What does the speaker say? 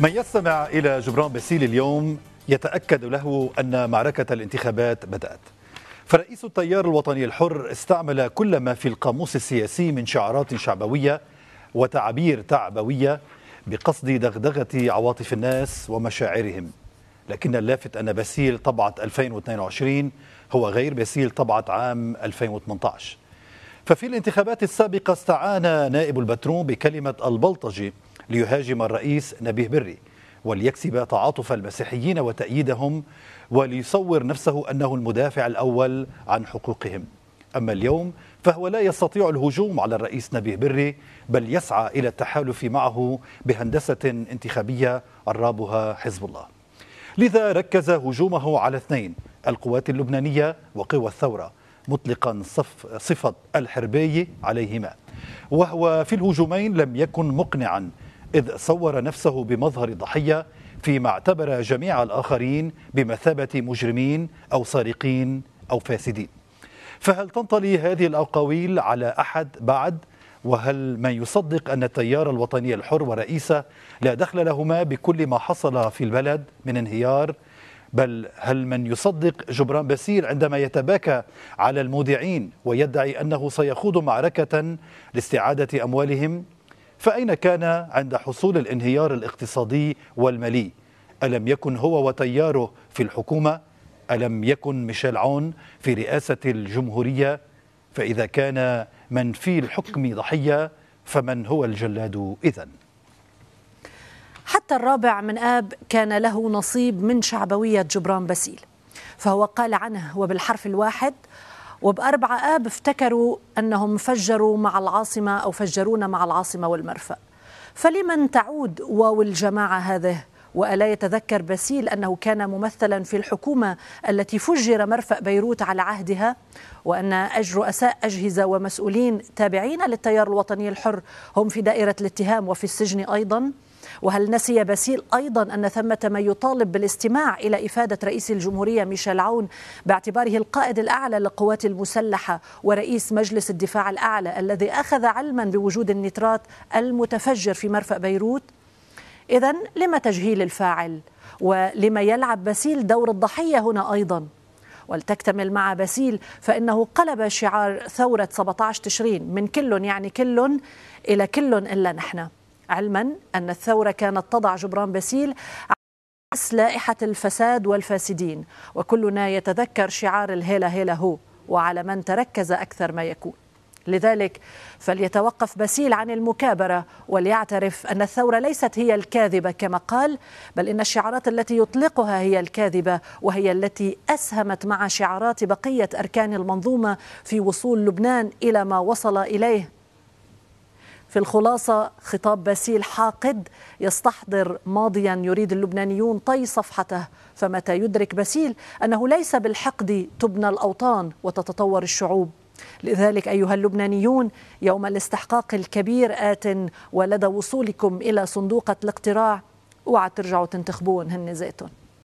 من يستمع إلى جبران باسيل اليوم يتأكد له أن معركة الانتخابات بدأت فرئيس التيار الوطني الحر استعمل كل ما في القاموس السياسي من شعارات شعبوية وتعابير تعبوية بقصد دغدغة عواطف الناس ومشاعرهم لكن اللافت أن باسيل طبعة 2022 هو غير باسيل طبعة عام 2018 ففي الانتخابات السابقة استعان نائب البترون بكلمة البلطجي ليهاجم الرئيس نبيه بري وليكسب تعاطف المسيحيين وتأييدهم وليصور نفسه أنه المدافع الأول عن حقوقهم أما اليوم فهو لا يستطيع الهجوم على الرئيس نبيه بري بل يسعى إلى التحالف معه بهندسة انتخابية الرابها حزب الله لذا ركز هجومه على اثنين القوات اللبنانية وقوى الثورة مطلقا صف صفة الحربي عليهما وهو في الهجومين لم يكن مقنعا إذ صور نفسه بمظهر ضحية فيما اعتبر جميع الآخرين بمثابة مجرمين أو سارقين أو فاسدين فهل تنطلي هذه الأقاويل على أحد بعد؟ وهل من يصدق أن التيار الوطني الحر ورئيسه لا دخل لهما بكل ما حصل في البلد من انهيار بل هل من يصدق جبران بسير عندما يتباكى على المودعين ويدعي أنه سيخوض معركة لاستعادة أموالهم فأين كان عند حصول الانهيار الاقتصادي والمالي ألم يكن هو وتياره في الحكومة ألم يكن ميشيل عون في رئاسة الجمهورية فإذا كان من في الحكم ضحية فمن هو الجلاد إذا حتى الرابع من آب كان له نصيب من شعبوية جبران باسيل فهو قال عنه وبالحرف الواحد وبأربعة آب افتكروا أنهم فجروا مع العاصمة أو فجرونا مع العاصمة والمرفأ فلمن تعود واو الجماعة هذه؟ وألا يتذكر باسيل أنه كان ممثلا في الحكومة التي فجر مرفأ بيروت على عهدها وأن رؤساء أجهزة ومسؤولين تابعين للتيار الوطني الحر هم في دائرة الاتهام وفي السجن أيضا وهل نسي باسيل أيضا أن ثمة من يطالب بالاستماع إلى إفادة رئيس الجمهورية ميشيل عون باعتباره القائد الأعلى للقوات المسلحة ورئيس مجلس الدفاع الأعلى الذي أخذ علما بوجود النترات المتفجر في مرفأ بيروت إذا لما تجهيل الفاعل ولما يلعب باسيل دور الضحية هنا أيضا ولتكتمل مع باسيل فإنه قلب شعار ثورة 17 تشرين من كل يعني كل إلى كل إلا نحن علما أن الثورة كانت تضع جبران باسيل لائحة الفساد والفاسدين وكلنا يتذكر شعار الهيلا هيلا هو وعلى من تركز أكثر ما يكون لذلك فليتوقف باسيل عن المكابرة وليعترف أن الثورة ليست هي الكاذبة كما قال بل إن الشعارات التي يطلقها هي الكاذبة وهي التي أسهمت مع شعارات بقية أركان المنظومة في وصول لبنان إلى ما وصل إليه في الخلاصة خطاب باسيل حاقد يستحضر ماضيا يريد اللبنانيون طي صفحته فمتى يدرك باسيل أنه ليس بالحقد تبنى الأوطان وتتطور الشعوب لذلك أيها اللبنانيون يوم الاستحقاق الكبير آت ولدى وصولكم إلى صندوقة الاقتراع اوعى ترجعوا تنتخبون هن زيتون